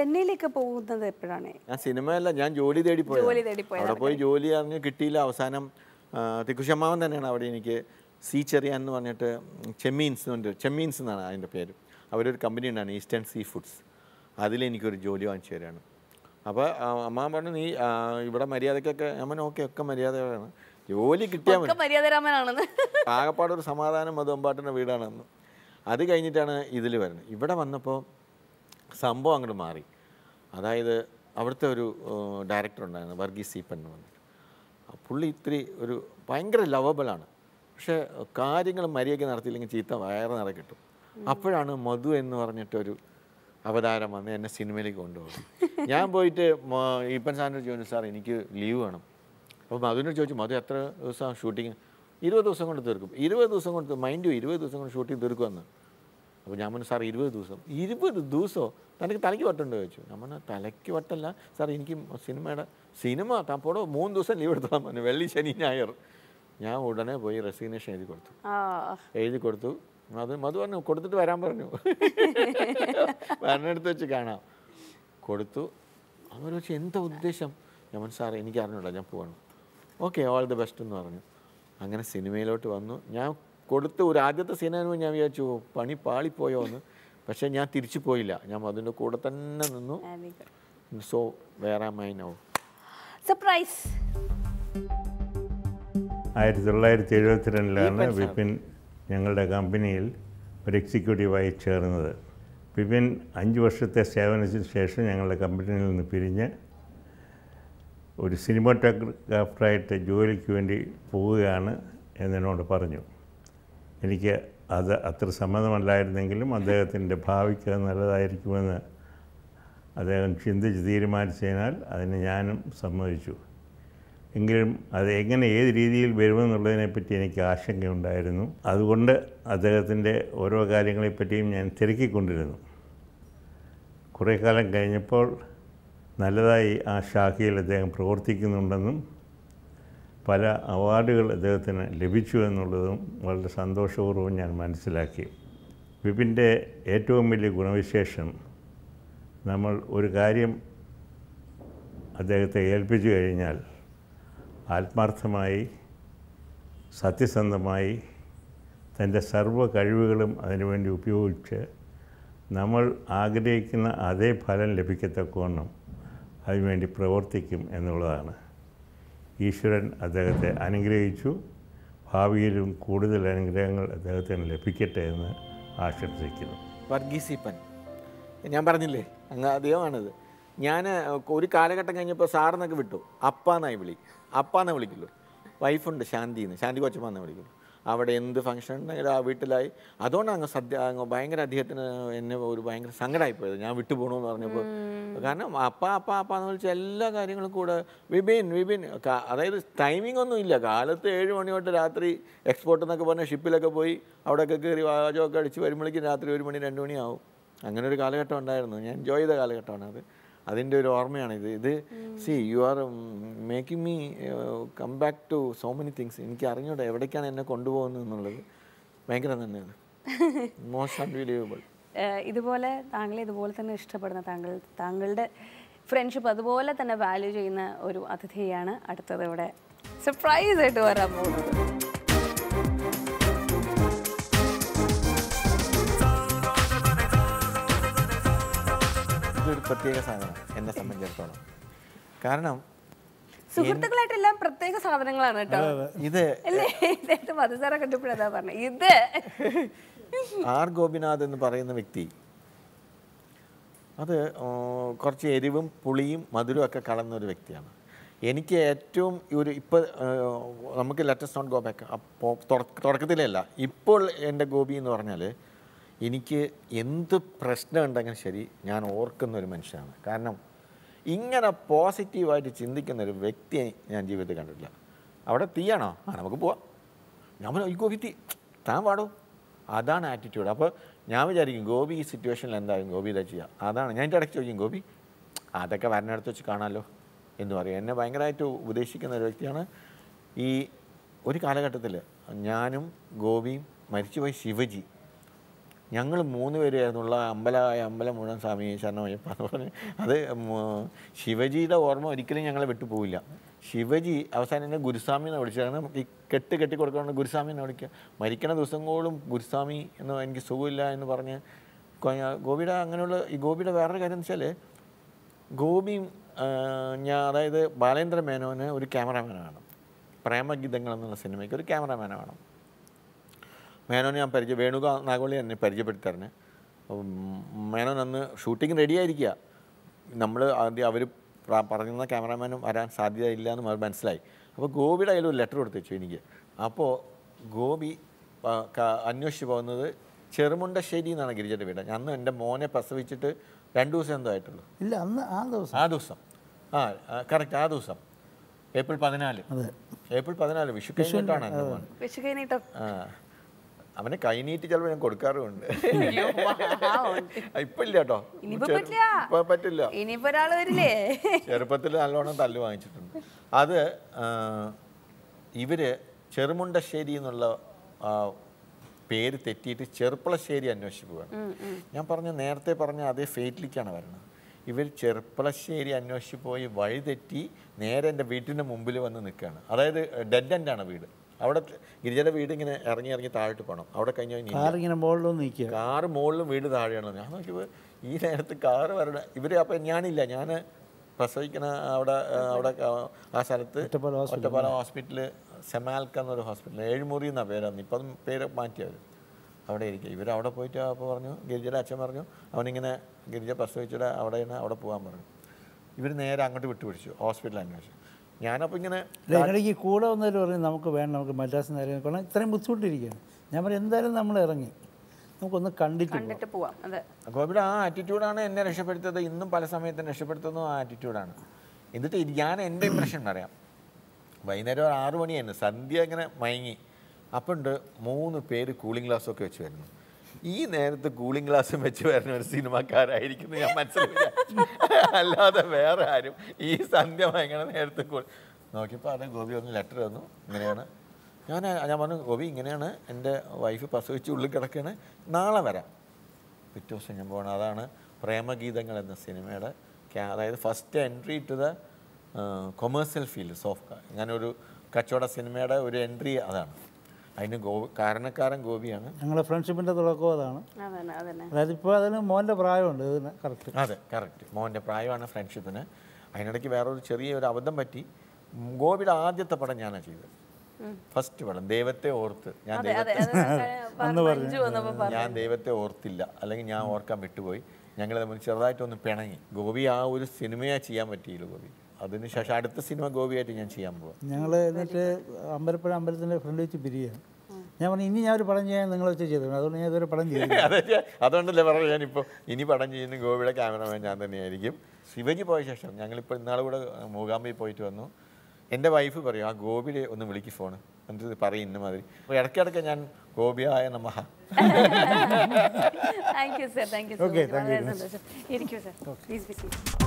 ചെന്നൈയിലേക്ക് പോകുന്നത് എപ്പോഴാണ് ഞാൻ സിനിമയല്ല ഞാൻ ജോലി തേടി പോയി ജോലി തേടി പോയി അവിടെ പോയി ജോലി അറിഞ്ഞ് കിട്ടിയില്ല അവസാനം തിക്കുശമ്മാവൻ തന്നെയാണ് അവിടെ എനിക്ക് സീ ചെറിയാൻ എന്ന് പറഞ്ഞിട്ട് ചെമ്മീൻസ് ചെമ്മീൻസ് എന്നാണ് അതിൻ്റെ പേര് അവരൊരു കമ്പനി ഉണ്ടാണ് ഈസ്റ്റേൺ സീ ഫുഡ്സ് അതിലെനിക്കൊരു ജോലി വാങ്ങിച്ചു തരികയാണ് അപ്പോൾ അമ്മ പറഞ്ഞു നീ ഇവിടെ മര്യാദക്കൊക്കെ അമ്മ ഓക്കെ ഒക്കെ മര്യാദകളാണ് ജോലി കിട്ടിയാൽ മര്യാദരാമനാണെന്ന് ആകെപ്പാടൊരു സമാധാനം മധുവമ്പാട്ടിൻ്റെ വീടാണെന്ന് അത് കഴിഞ്ഞിട്ടാണ് ഇതിൽ വരുന്നത് ഇവിടെ വന്നപ്പോൾ സംഭവം അങ്ങോട്ട് മാറി അതായത് അവിടുത്തെ ഒരു ഡയറക്ടർ ഉണ്ടായിരുന്നു വർഗീസ് സീപ്പൻ എന്ന് പറഞ്ഞിട്ട് പുള്ളി ഇത്തിരി ഒരു ഭയങ്കര ലവബിളാണ് പക്ഷേ കാര്യങ്ങൾ മര്യാദയ്ക്ക് നടത്തിയില്ലെങ്കിൽ ചീത്ത വയറ് നിറ കിട്ടും അപ്പോഴാണ് മധു എന്ന് പറഞ്ഞിട്ടൊരു അവതാരം വന്ന് എന്നെ സിനിമയിലേക്ക് കൊണ്ടുപോകും ഞാൻ പോയിട്ട് ഈപ്പൻ സാറിനോട് ചോദിച്ചു സാർ എനിക്ക് ലീവ് വേണം അപ്പോൾ മധുവിനോട് ചോദിച്ചു മധു എത്ര ദിവസം ഷൂട്ടിങ് ഇരുപത് ദിവസം കൊണ്ട് തീർക്കും ഇരുപത് ദിവസം കൊണ്ട് മൈൻഡ് ഇരുപത് ദിവസം കൊണ്ട് ഷൂട്ടിങ് തീർക്കുമെന്ന് അപ്പോൾ ഞാൻ പറഞ്ഞു സാർ ഇരുപത് ദിവസം ഇരുപത് ദിവസോ തനിക്ക് തലയ്ക്ക് വട്ടുണ്ടോ ചോദിച്ചു നമ്മൾ തലയ്ക്ക് വട്ടല്ല സാർ എനിക്ക് സിനിമയുടെ സിനിമ തപ്പോടോ മൂന്ന് ദിവസം ലീവ് എടുത്തോളാം പറഞ്ഞു വെള്ളി ശനി ഞായർ ഞാൻ ഉടനെ പോയി റെസിഗ്നേഷൻ എഴുതി കൊടുത്തു എഴുതി കൊടുത്തു അത് മധു പറഞ്ഞു കൊടുത്തിട്ട് വരാൻ പറഞ്ഞു വരണെടുത്ത് വെച്ച് കാണാം കൊടുത്തു അവർ വെച്ച് എന്താ ഉദ്ദേശം ഞാൻ സാർ എനിക്ക് അറിഞ്ഞൂടാ ഞാൻ പോകണം ഓക്കെ ഓൾ ദി ബെസ്റ്റ് എന്ന് പറഞ്ഞു അങ്ങനെ സിനിമയിലോട്ട് വന്നു ഞാൻ കൊടുത്ത് ഒരു ആദ്യത്തെ സീന ഞാൻ വിചാരിച്ചു പണി പാളിപ്പോയോ എന്ന് പക്ഷേ ഞാൻ തിരിച്ചു പോയില്ല ഞാൻ അതിൻ്റെ കൂടെ തന്നെ നിന്നു സോ വേറെ നൗ സർപ്രൈസ് ആയിരത്തി തൊള്ളായിരത്തി എഴുപത്തി രണ്ടിലാണ് വിപിൻ ഞങ്ങളുടെ കമ്പനിയിൽ ഒരു എക്സിക്യൂട്ടീവായി ചേർന്നത് വിപിൻ അഞ്ച് വർഷത്തെ സേവനത്തിന് ശേഷം ഞങ്ങളുടെ കമ്പനിയിൽ നിന്ന് പിരിഞ്ഞ് ഒരു സിനിമാറ്റോഗ്രാഫറായിട്ട് ജോലിക്ക് വേണ്ടി പോവുകയാണ് എന്നോട് പറഞ്ഞു എനിക്ക് അത് അത്ര സമ്മതമല്ലായിരുന്നെങ്കിലും അദ്ദേഹത്തിൻ്റെ ഭാവിക്ക് നല്ലതായിരിക്കുമെന്ന് അദ്ദേഹം ചിന്തിച്ച് തീരുമാനിച്ചതിനാൽ അതിന് ഞാനും സമ്മതിച്ചു എങ്കിലും അത് എങ്ങനെ ഏത് രീതിയിൽ വരുമെന്നുള്ളതിനെപ്പറ്റി എനിക്ക് ആശങ്കയുണ്ടായിരുന്നു അതുകൊണ്ട് അദ്ദേഹത്തിൻ്റെ ഓരോ കാര്യങ്ങളെപ്പറ്റിയും ഞാൻ തിരക്കിക്കൊണ്ടിരുന്നു കുറേ കാലം കഴിഞ്ഞപ്പോൾ നല്ലതായി ആ ശാഖയിൽ അദ്ദേഹം പ്രവർത്തിക്കുന്നുണ്ടെന്നും പല അവാർഡുകൾ അദ്ദേഹത്തിന് ലഭിച്ചു എന്നുള്ളതും വളരെ സന്തോഷപൂർവ്വം ഞാൻ മനസ്സിലാക്കി വിപിൻ്റെ ഏറ്റവും വലിയ ഗുണവിശേഷം നമ്മൾ ഒരു കാര്യം അദ്ദേഹത്തെ ഏൽപ്പിച്ചു കഴിഞ്ഞാൽ ആത്മാർത്ഥമായി സത്യസന്ധമായി തൻ്റെ സർവ്വ കഴിവുകളും അതിനുവേണ്ടി ഉപയോഗിച്ച് നമ്മൾ ആഗ്രഹിക്കുന്ന അതേ ഫലം ലഭിക്കത്തക്കവണ്ണം അതിനുവേണ്ടി പ്രവർത്തിക്കും എന്നുള്ളതാണ് ഈശ്വരൻ അദ്ദേഹത്തെ അനുഗ്രഹിച്ചു ഭാവിയിലും കൂടുതൽ അനുഗ്രഹങ്ങൾ അദ്ദേഹത്തിന് ലഭിക്കട്ടെ എന്ന് ആശംസിക്കുന്നു വർഗീസീപ്പൻ ഞാൻ പറഞ്ഞില്ലേ അങ്ങ് അദ്ദേഹമാണിത് ഞാൻ ഒരു കാലഘട്ടം കഴിഞ്ഞപ്പോൾ സാറിനൊക്കെ വിട്ടു അപ്പാന്നായി വിളി അപ്പാന്നെ വിളിക്കുള്ളൂ വൈഫുണ്ട് ശാന്തിന്ന് ശാന്തി കൊച്ചപ്പാന്നെ വിളിക്കുള്ളൂ അവിടെ എന്ത് ഫംഗ്ഷൻ ഉണ്ടെങ്കിലും ആ വീട്ടിലായി അതുകൊണ്ടാണ് അങ്ങ് സദ്യ അങ്ങ് ഭയങ്കര അദ്ദേഹത്തിന് എന്നെ ഒരു ഭയങ്കര പോയത് ഞാൻ വിട്ടു എന്ന് പറഞ്ഞപ്പോൾ കാരണം അപ്പ അപ്പ അപ്പ എന്ന് വിളിച്ച എല്ലാ കാര്യങ്ങളും കൂടെ വിപിൻ വിപിൻ അതായത് ടൈമിംഗ് ഒന്നും ഇല്ല കാലത്ത് ഏഴ് മണി തൊട്ട് രാത്രി എക്സ്പോർട്ട് എന്നൊക്കെ പറഞ്ഞ ഷിപ്പിലൊക്കെ പോയി അവിടെയൊക്കെ കയറി വാചമൊക്കെ അടിച്ച് വരുമ്പോഴേക്കും രാത്രി ഒരു മണി രണ്ട് മണിയാവും അങ്ങനെ ഒരു കാലഘട്ടം ഉണ്ടായിരുന്നു ഞാൻ എൻജോയ് ചെയ്ത കാലഘട്ടമാണ് അത് അതിൻ്റെ ഒരു ഓർമ്മയാണ് ഇത് ഇത് C U R making me come back to so many things എനിക്ക് അറിഞ്ഞൂടെ എവിടേക്കാണ് എന്നെ കൊണ്ടുപോകുന്നത് എന്നുള്ളത് ഭയങ്കര തന്നെയാണ് മോസ്റ്റ് അൺബിലീവബിൾ ഇതുപോലെ താങ്കൾ ഇതുപോലെ തന്നെ ഇഷ്ടപ്പെടുന്ന താങ്കൾ താങ്കളുടെ ഫ്രണ്ട്ഷിപ്പ് അതുപോലെ തന്നെ വാല്യൂ ചെയ്യുന്ന ഒരു അതിഥിയാണ് അടുത്തത് ഇവിടെ സർപ്രൈസ് ആയിട്ട് വരാൻ പോകുന്നത് പ്രത്യേക സാധനം എന്നെ സംബന്ധിച്ചിടത്തോളം കാരണം സുഹൃത്തുക്കളായിട്ടെല്ലാം പ്രത്യേക സാധനങ്ങളാണ് കേട്ടോ ഇത് നേരത്തെ മധുസാറെ കണ്ടപ്പോഴതാ പറഞ്ഞത് ഇത് ആർ ഗോപിനാഥ് എന്ന് പറയുന്ന വ്യക്തി അത് കുറച്ച് എരിവും പുളിയും മധുരവും ഒക്കെ കളന്ന ഒരു വ്യക്തിയാണ് എനിക്ക് ഏറ്റവും ഒരു ഇപ്പോൾ നമുക്ക് ലെറ്റസ്റ്റ് നോട്ട് ഗോ ബാക്ക് അപ്പോൾ തുടക്കത്തിലല്ല ഇപ്പോൾ എൻ്റെ ഗോപി എന്ന് പറഞ്ഞാൽ എനിക്ക് എന്ത് പ്രശ്നം ഉണ്ടെങ്കിലും ശരി ഞാൻ ഓർക്കുന്ന ഒരു മനുഷ്യനാണ് കാരണം ഇങ്ങനെ പോസിറ്റീവായിട്ട് ചിന്തിക്കുന്ന ഒരു വ്യക്തിയെ ഞാൻ ജീവിതത്തിൽ കണ്ടിട്ടില്ല അവിടെ തീയാണോ ആ നമുക്ക് പോവാം ഞാൻ ഈ ഗോപി തീ താൻ പാടും അതാണ് ആറ്റിറ്റ്യൂഡ് അപ്പോൾ ഞാൻ വിചാരിക്കും ഗോപി ഈ സിറ്റുവേഷനിൽ എന്തായാലും ഗോപി ഇതാ ചെയ്യുക അതാണ് ഞാൻ എൻ്റെ ഇടയ്ക്ക് ചോദിക്കും ഗോപി അതൊക്കെ വരണടുത്ത് വെച്ച് കാണാമല്ലോ എന്ന് പറയും എന്നെ ഭയങ്കരമായിട്ട് ഉപദേശിക്കുന്ന ഒരു വ്യക്തിയാണ് ഈ ഒരു കാലഘട്ടത്തിൽ ഞാനും ഗോപിയും മരിച്ചുപോയി ശിവജി ഞങ്ങൾ മൂന്ന് പേരായിരുന്നുള്ള അമ്പലമായ അമ്പലം മുഴുവൻ സ്വാമി ശരണമയ്യപ്പ എന്ന് പറഞ്ഞ് അത് ശിവജിയുടെ ഓർമ്മ ഒരിക്കലും ഞങ്ങളെ പോവില്ല ശിവജി അവസാനം എന്നെ ഗുരുസ്വാമി എന്ന് വിളിച്ചു കാരണം ഈ കെട്ട് കെട്ടി കൊടുക്കാറുണ്ട് ഗുരുസ്വാമി എന്ന് വിളിക്കുക മരിക്കണ ദിവസങ്ങളും ഗുരുസ്വാമി എന്ന് എനിക്ക് സുഖമില്ല എന്ന് പറഞ്ഞ് ഗോപിയുടെ അങ്ങനെയുള്ള ഈ ഗോപിയുടെ വേറൊരു കാര്യം എന്ന് വെച്ചാൽ ഗോപിയും ഞാൻ അതായത് ബാലേന്ദ്ര മേനോന് ഒരു ക്യാമറാമാനാണ് പ്രേമഗീതങ്ങൾ എന്നുള്ള സിനിമയ്ക്ക് ഒരു ക്യാമറാമാനാണ് മേനോനെ ഞാൻ പരിചയം വേണുക നാഗവള്ളി എന്നെ പരിചയപ്പെടുത്തി മേനോൻ അന്ന് ഷൂട്ടിങ് റെഡി ആയിരിക്കുക നമ്മൾ ആദ്യം അവർ പറഞ്ഞിരുന്ന ക്യാമറാമാനും വരാൻ സാധ്യത ഇല്ല എന്നും അവർ മനസ്സിലായി അപ്പോൾ ഗോപിയുടെ കയ്യിൽ ഒരു ലെറ്റർ കൊടുത്തു വെച്ചു എനിക്ക് അപ്പോൾ ഗോപി അന്വേഷിച്ച് പോകുന്നത് ചെറുമുണ്ടശ്ശേരി എന്നാണ് ഗിരിജയുടെ വീട് അന്ന് എൻ്റെ മോനെ പ്രസവിച്ചിട്ട് രണ്ട് ദിവസം എന്തോ ആയിട്ടുള്ളൂ ഇല്ല അന്ന് ആ ദിവസം ആ ദിവസം ആ കറക്റ്റ് ആ ദിവസം ഏപ്രിൽ പതിനാല് ഏപ്രിൽ പതിനാല് വിഷു കഴിഞ്ഞിട്ടാണ് എൻ്റെ മോൻ വിഷു കഴിഞ്ഞിട്ട് ആ അവനെ കൈനീട്ടി ചിലപ്പോൾ ഞാൻ കൊടുക്കാറുമുണ്ട് ഇപ്പൊ ഇല്ല കേട്ടോ ഇപ്പൊ പറ്റില്ല ചെറുപ്പത്തിൽ നല്ലോണം തല്ല് വാങ്ങിച്ചിട്ടുണ്ട് അത് ഇവര് ചെറുമുണ്ടശ്ശേരി എന്നുള്ള പേര് തെറ്റിയിട്ട് ചെറുപ്പളശ്ശേരി അന്വേഷിച്ച് പോവാണ് ഞാൻ പറഞ്ഞ നേരത്തെ പറഞ്ഞ അതേ ഫേറ്റിലേക്കാണ് വരണത് ഇവർ ചെറുപ്പളശ്ശേരി അന്വേഷിച്ച് പോയി വഴി തെറ്റി നേരെ എൻ്റെ വീട്ടിൻ്റെ മുമ്പിൽ വന്ന് നിൽക്കുകയാണ് അതായത് ഡെഡ് എൻഡാണ് വീട് അവിടെ ഗിരിജയുടെ വീട് ഇങ്ങനെ ഇറങ്ങി ഇറങ്ങി താഴോട്ട് പോകണം അവിടെ കഴിഞ്ഞാൽ കാർ ഇങ്ങനെ മുകളിലും നിൽക്കുക കാറ് മുകളിലും വീട് താഴെയാണ് ഞാൻ നോക്കിയപ്പോൾ ഈ നേരത്ത് കാറ് വരണ്ട ഇവർ അപ്പം ഞാനില്ല ഞാൻ പ്രസവിക്കുന്ന അവിടെ അവിടെ ആ സ്ഥലത്ത് ഒറ്റപ്പാലം ഹോസ്പിറ്റൽ സെമാൽക്ക എന്നൊരു ഹോസ്പിറ്റൽ ഏഴുമുറി എന്നാണ് പേരാണ് ഇപ്പം പേര് മാറ്റിയവർ അവിടെ ഇരിക്കുക ഇവർ അവിടെ പോയിട്ട് അപ്പോൾ പറഞ്ഞു ഗിരിജയുടെ അച്ഛൻ പറഞ്ഞു അവനിങ്ങനെ ഗിരിജ പ്രസവിച്ചിട്ട് അവിടെ അവിടെ പോകാൻ പറഞ്ഞു ഇവർ നേരെ അങ്ങോട്ട് വിട്ടുപിടിച്ചു ഹോസ്പിറ്റൽ അന്വേഷിച്ചു ഞാനപ്പോൾ ഇങ്ങനെ ഇടയ്ക്ക് കൂടെ വന്നവർ പറഞ്ഞു നമുക്ക് വേണം നമുക്ക് മദ്രാസ് നേരം കാരണം ഇത്രയും ബുദ്ധിമുട്ടിരിക്കുകയാണ് ഞാൻ പറയും എന്തായാലും നമ്മൾ ഇറങ്ങി നമുക്കൊന്ന് കണ്ടിട്ട് പോവാം ഗോപിയുടെ ആ ആറ്റിറ്റ്യൂഡാണ് എന്നെ രക്ഷപ്പെടുത്തത് ഇന്നും പല സമയത്തും രക്ഷപ്പെടുത്തുന്നതും ആ ആറ്റിറ്റ്യൂഡാണ് എന്നിട്ട് ഞാൻ എൻ്റെ ഇമ്പ്രഷൻ അറിയാം വൈകുന്നേരം ഒരു ആറു മണിയായിരുന്നു സന്ധ്യ ഇങ്ങനെ മയങ്ങി അപ്പം ഉണ്ട് മൂന്ന് പേര് കൂളിംഗ് ഗ്ലാസ്സൊക്കെ വെച്ച് വരുന്നു ഈ നേരത്ത് കൂളിംഗ് ഗ്ലാസ് വെച്ച് വരുന്ന ഒരു സിനിമക്കാരായിരിക്കുന്നു ഞാൻ മനസ്സിലാക്കില്ല അല്ലാതെ വേറെ ആരും ഈ സന്ധ്യ ഭയങ്കര നേരത്തെ കൂടി നോക്കിയപ്പോൾ അതെ ഗോപി ഒന്ന് ലെറ്റർ തന്നു ഇങ്ങനെയാണ് ഞാൻ ഞാൻ പറഞ്ഞു ഗോപി ഇങ്ങനെയാണ് എൻ്റെ വൈഫ് പ്രസവിച്ച് ഉള്ളിൽ കിടക്കുകയാണ് നാളെ വരാം പിറ്റേ ദിവസം ഞാൻ പോകണം അതാണ് പ്രേമഗീതങ്ങൾ എന്ന സിനിമയുടെ അതായത് first entry to the commercial field soft ഇങ്ങനെ ഒരു കച്ചവട സിനിമയുടെ ഒരു എൻട്രി അതാണ് അതിന് ഗോ കാരണക്കാരൻ ഗോപിയാണ് ഞങ്ങളുടെ ഫ്രണ്ട്ഷിപ്പിന്റെ തുടക്കം അതാണ് അതായത് ഇപ്പൊ അതിന് മോന്റെ പ്രായമുണ്ട് അതെ കറക്റ്റ് മോന്റെ പ്രായമാണ് ഫ്രണ്ട്ഷിപ്പിന് അതിനിടയ്ക്ക് വേറൊരു ചെറിയ ഒരു അബദ്ധം പറ്റി ഗോപിയുടെ ആദ്യത്തെ പടം ഞാനാ ചെയ്തത് ഫസ്റ്റ് പടം ദൈവത്തെ ഓർത്ത് ഞാൻ ഞാൻ ദൈവത്തെ ഓർത്തില്ല അല്ലെങ്കിൽ ഞാൻ ഓർക്കാൻ വിട്ടുപോയി ഞങ്ങൾ തമ്മിൽ ചെറുതായിട്ടൊന്ന് പിണങ്ങി ഗോപി ആ ഒരു സിനിമയാ ചെയ്യാൻ പറ്റിയില്ല ഗോപി അതിനുശേഷം അടുത്ത സിനിമ ഗോപിയായിട്ട് ഞാൻ ചെയ്യാൻ പോവാം ഞങ്ങൾ എന്നിട്ട് അമ്പലപ്പുഴ അമ്പലത്തിൻ്റെ ഫ്രണ്ട് വെച്ച് പിരിയാണ് ഞാൻ പറഞ്ഞു ഇനി ഞാൻ ഒരു പടം ചെയ്യാൻ നിങ്ങൾ വെച്ച് ചെയ്തിരുന്നു അതുകൊണ്ട് ഞാൻ ഇതൊരു പടം ചെയ്തു അതുകൊണ്ടല്ലേ പറഞ്ഞു ഞാനിപ്പോൾ ഇനി പടം ചെയ്യുന്ന ഗോപിയുടെ ക്യാമറമാൻ ഞാൻ തന്നെയായിരിക്കും ശിവജി പോയ ശേഷം ഞങ്ങളിപ്പോൾ ഇന്നാൾ കൂടെ മൂകാംബിയിൽ പോയിട്ട് വന്നു എൻ്റെ വൈഫ് പറയും ആ ഗോപിയെ ഒന്ന് വിളിക്ക് ഫോൺ എന്നിട്ട് പറയും ഇന്ന മാതിരി അപ്പോൾ ഇടയ്ക്കിടയ്ക്ക് ഞാൻ ഗോപിയായ നമ thank you sir thank you sir ഇരിക്കും സർ പ്ലീസ്